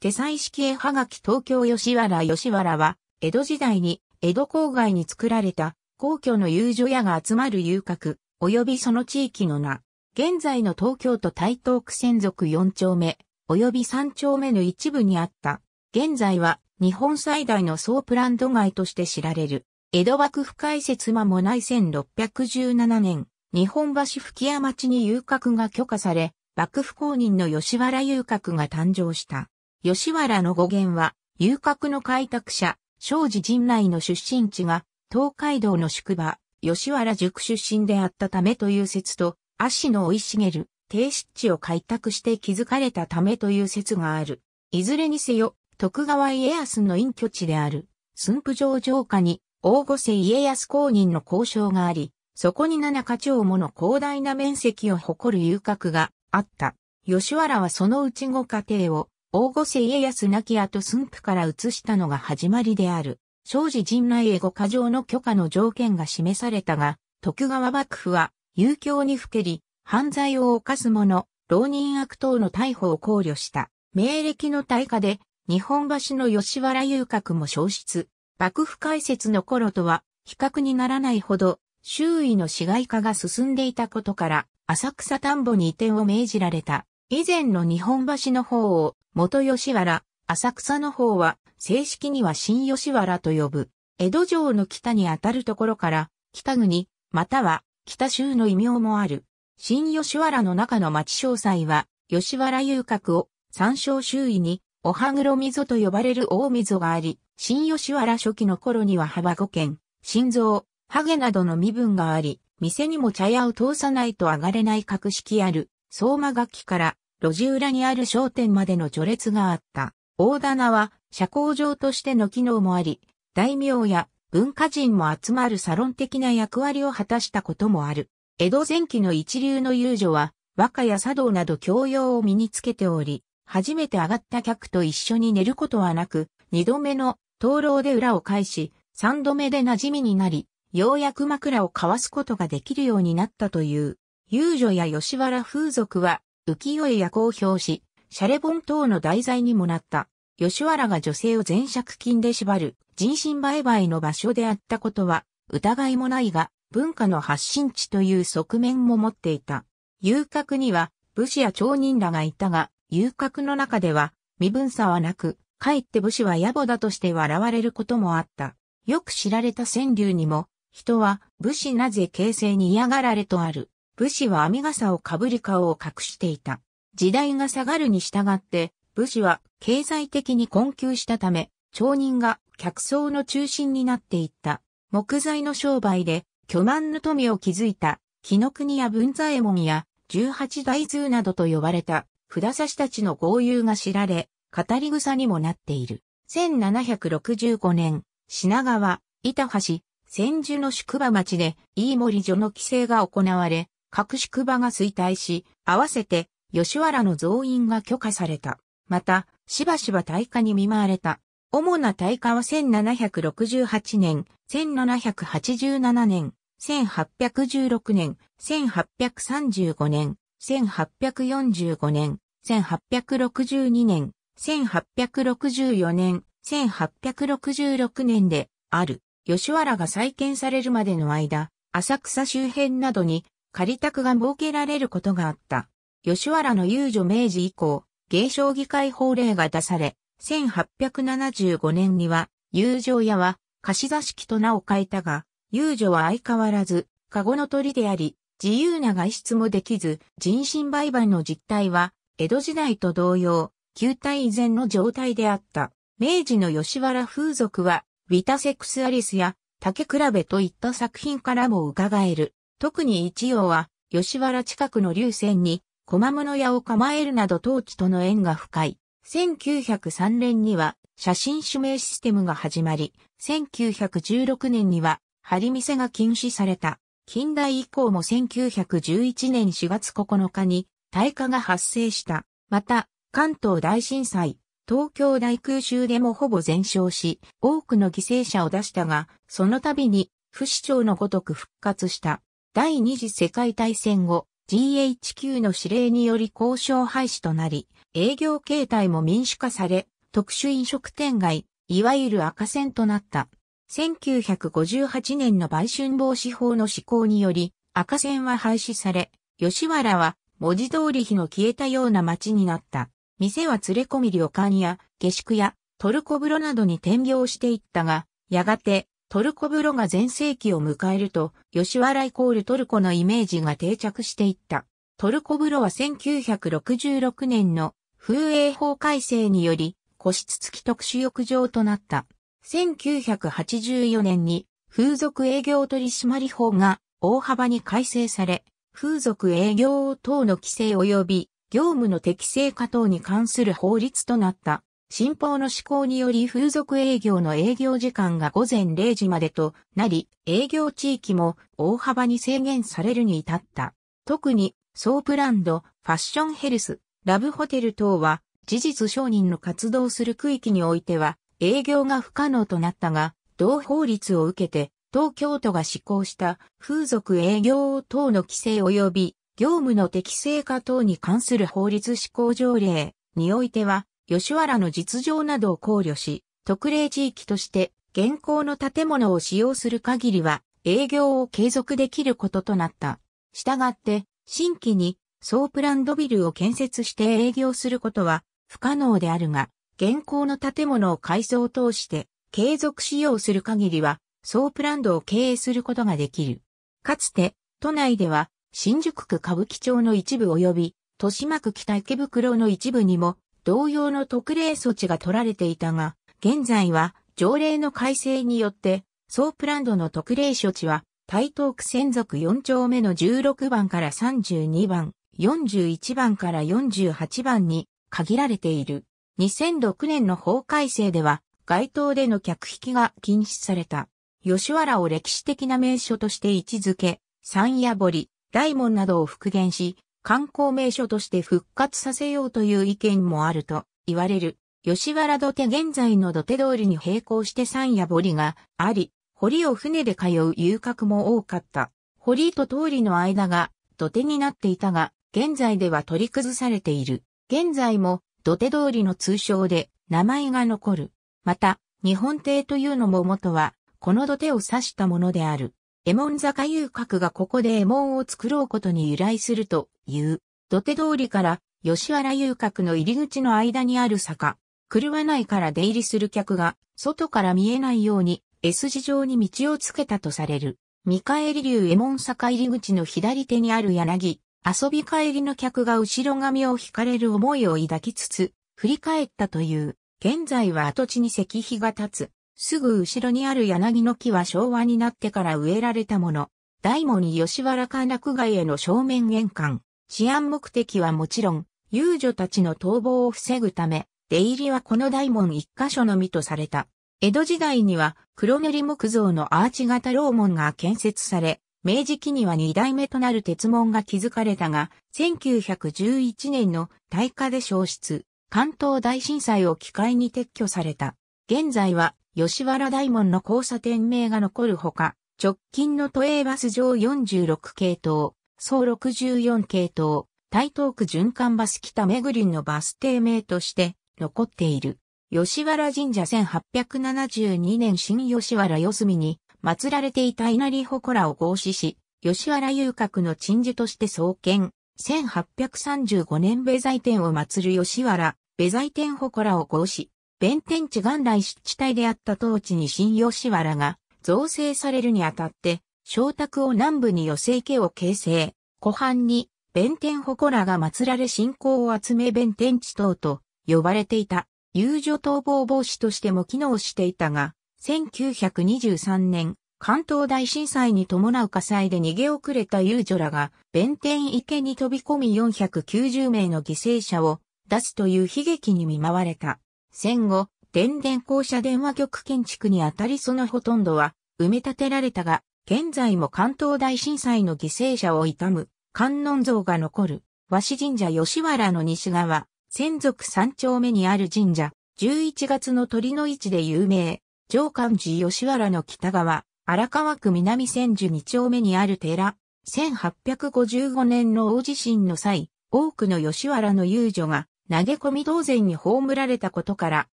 手彩式絵はがき東京吉原吉原は、江戸時代に江戸郊外に作られた皇居の遊女屋が集まる遊郭、及びその地域の名。現在の東京都台東区専属4丁目、及び3丁目の一部にあった。現在は日本最大のソープランド街として知られる。江戸幕府開設間もない1617年、日本橋吹屋町に遊郭が許可され、幕府公認の吉原遊郭が誕生した。吉原の語源は、遊郭の開拓者、庄司陣内の出身地が、東海道の宿場、吉原塾出身であったためという説と、足の追い茂る、低湿地を開拓して築かれたためという説がある。いずれにせよ、徳川家康の隠居地である、駿府城城下に、大御瀬家康公認の交渉があり、そこに七課長もの広大な面積を誇る遊郭があった。吉原はそのうち5家庭を大御瀬家康亡き後駿府から移したのが始まりである。庄司陣内へ五箇条の許可の条件が示されたが、徳川幕府は、遊興にふけり、犯罪を犯す者、浪人悪党の逮捕を考慮した。明暦の大火で、日本橋の吉原遊郭も消失。幕府開設の頃とは、比較にならないほど、周囲の市街化が進んでいたことから、浅草田んぼに移転を命じられた。以前の日本橋の方を、元吉原、浅草の方は、正式には新吉原と呼ぶ。江戸城の北にあたるところから、北国、または北州の異名もある。新吉原の中の町詳細は、吉原遊郭を山椒周囲に、おはぐろ溝と呼ばれる大溝があり、新吉原初期の頃には幅5軒、心臓、ハゲなどの身分があり、店にも茶屋を通さないと上がれない格式ある、相馬楽器から路地裏にある商店までの序列があった。大棚は社交場としての機能もあり、大名や文化人も集まるサロン的な役割を果たしたこともある。江戸前期の一流の遊女は、和歌や茶道など教養を身につけており、初めて上がった客と一緒に寝ることはなく、二度目の灯籠で裏を返し、三度目で馴染みになり、ようやく枕を交わすことができるようになったという。遊女や吉原風俗は浮世絵や公表し、シャレ本等の題材にもなった。吉原が女性を前借金で縛る人身売買の場所であったことは疑いもないが文化の発信地という側面も持っていた。遊郭には武士や町人らがいたが遊郭の中では身分差はなく、かえって武士は野暮だとして笑われることもあった。よく知られた川柳にも人は武士なぜ形成に嫌がられとある。武士は網傘をかぶり顔を隠していた。時代が下がるに従って、武士は経済的に困窮したため、町人が客層の中心になっていった。木材の商売で巨万の富を築いた、木の国や文左衛門や十八大通などと呼ばれた、札差したちの豪遊が知られ、語り草にもなっている。1765年、品川、板橋、千住の宿場町で、飯森所の規制が行われ、各宿場が衰退し、合わせて吉原の増員が許可された。また、しばしば大火に見舞われた。主な大火は1768年、1787年、1816年、1835年、1845年、1862年、1864年、1866年である。吉原が再建されるまでの間、浅草周辺などに借託が設けられることがあった。吉原の遊女明治以降、芸商議会法令が出され、1875年には、遊女屋は貸座敷と名を変えたが、遊女は相変わらず、籠の鳥であり、自由な外出もできず、人身売買の実態は、江戸時代と同様、旧態以前の状態であった。明治の吉原風俗は、ビタセクスアリスや、竹比べといった作品からも伺える。特に一葉は、吉原近くの流泉に、駒物屋を構えるなど陶器との縁が深い。1903年には、写真指名システムが始まり、1916年には、張り店が禁止された。近代以降も1911年4月9日に、大火が発生した。また、関東大震災、東京大空襲でもほぼ全焼し、多くの犠牲者を出したが、その度に、不死鳥のごとく復活した。第二次世界大戦後、GHQ の指令により交渉廃止となり、営業形態も民主化され、特殊飲食店街、いわゆる赤線となった。1958年の売春防止法の施行により、赤線は廃止され、吉原は文字通り日の消えたような街になった。店は連れ込み旅館や下宿やトルコ風呂などに転業していったが、やがてトルコ風呂が全盛期を迎えると、吉原イコールトルコのイメージが定着していった。トルコ風呂は1966年の風営法改正により、個室付き特殊浴場となった。1984年に風俗営業取締法が大幅に改正され、風俗営業等の規制及び業務の適正化等に関する法律となった。新法の施行により風俗営業の営業時間が午前0時までとなり、営業地域も大幅に制限されるに至った。特に、ソープランド、ファッションヘルス、ラブホテル等は、事実承認の活動する区域においては、営業が不可能となったが、同法律を受けて、東京都が施行した風俗営業等の規制及び業務の適正化等に関する法律施行条例においては、吉原の実情などを考慮し、特例地域として現行の建物を使用する限りは営業を継続できることとなった。したがって、新規に総プランドビルを建設して営業することは不可能であるが、現行の建物を改装を通して継続使用する限りは総プランドを経営することができる。かつて、都内では新宿区歌舞伎町の一部及び豊島区北池袋の一部にも同様の特例措置が取られていたが、現在は条例の改正によって、ソープランドの特例処置は、台東区専属4丁目の16番から32番、41番から48番に限られている。2006年の法改正では、街頭での客引きが禁止された。吉原を歴史的な名所として位置づけ、山野堀、大門などを復元し、観光名所として復活させようという意見もあると言われる。吉原土手現在の土手通りに並行して山や堀があり、堀を船で通う遊郭も多かった。堀と通りの間が土手になっていたが、現在では取り崩されている。現在も土手通りの通称で名前が残る。また、日本亭というのも元は、この土手を指したものである。エモン坂遊郭がここでエモンを作ろうことに由来すると言う。土手通りから吉原遊郭の入り口の間にある坂。狂わないから出入りする客が外から見えないように S 字状に道をつけたとされる。見返り流右衛門坂入り口の左手にある柳。遊び帰りの客が後ろ髪を引かれる思いを抱きつつ、振り返ったという。現在は跡地に石碑が立つ。すぐ後ろにある柳の木は昭和になってから植えられたもの。大門に吉原歓楽街への正面玄関。治安目的はもちろん、遊女たちの逃亡を防ぐため、出入りはこの大門一箇所のみとされた。江戸時代には黒塗り木造のアーチ型楼門が建設され、明治期には二代目となる鉄門が築かれたが、1911年の大火で消失、関東大震災を機会に撤去された。現在は吉原大門の交差点名が残るほか、直近の都営バス上46系統、総64系統、台東区循環バス北めりんのバス停名として残っている。吉原神社1872年新吉原四隅に祀られていた稲荷祠を合祀し、吉原遊郭の鎮守として創建。1835年米財天を祀る吉原、米財天祠を合祀。弁天地元来湿地帯であった当地に新吉原が造成されるにあたって、小卓を南部に寄せ池を形成。湖畔に、弁天祠が祀られ信仰を集め弁天地等と呼ばれていた。遊女逃亡防止としても機能していたが、1923年、関東大震災に伴う火災で逃げ遅れた遊女らが、弁天池に飛び込み490名の犠牲者を出すという悲劇に見舞われた。戦後、電電校舎電話局建築にあたりそのほとんどは埋め立てられたが、現在も関東大震災の犠牲者を悼む観音像が残る、和紙神社吉原の西側、先族三丁目にある神社、11月の鳥の市で有名、上官寺吉原の北側、荒川区南千住二丁目にある寺、1855年の大地震の際、多くの吉原の遊女が投げ込み同然に葬られたことから、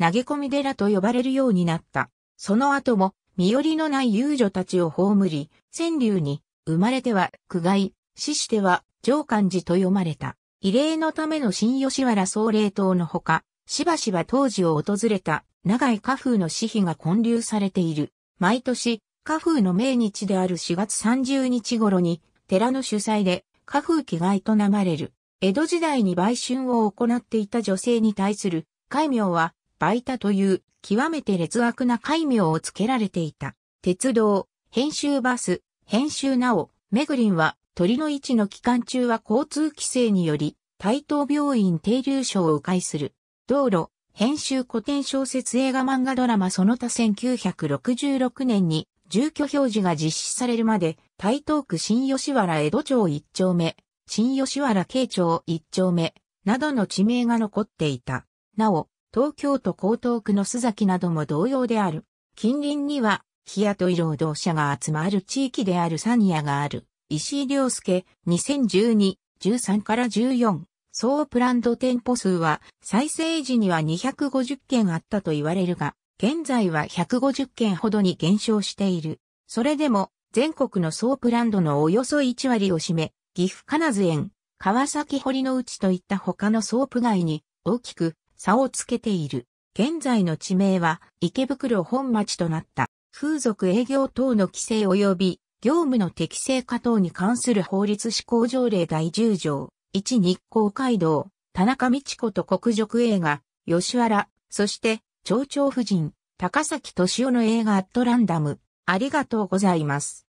投げ込み寺と呼ばれるようになった。その後も身寄りのない遊女たちを葬り、川柳に、生まれては苦害、死しては上官寺と読まれた。慰霊のための新吉原総霊塔のほか、しばしば当時を訪れた長井家風の死碑が建立されている。毎年、家風の命日である4月30日頃に、寺の主催で家風祈が営まれる。江戸時代に売春を行っていた女性に対する戒名はバイタという極めて劣悪な戒名を付けられていた。鉄道、編集バス、編集なお、メグリンは鳥の位置の期間中は交通規制により、対等病院停留所を迂回する。道路、編集古典小説映画漫画ドラマその他1966年に住居表示が実施されるまで、台東区新吉原江戸町一丁目、新吉原慶町一丁目、などの地名が残っていた。なお、東京都江東区の須崎なども同様である。近隣には、日雇い労働者が集まる地域であるサニアがある。石井良介、2012、13から14。総プランド店舗数は、再生時には250件あったと言われるが、現在は150件ほどに減少している。それでも、全国の総プランドのおよそ1割を占め、岐阜金津園、川崎堀の内といった他のソープ街に大きく差をつけている。現在の地名は池袋本町となった。風俗営業等の規制及び業務の適正化等に関する法律施行条例第10条。1日光街道、田中道子と国辱映画、吉原、そして、町長夫人、高崎敏夫の映画アットランダム。ありがとうございます。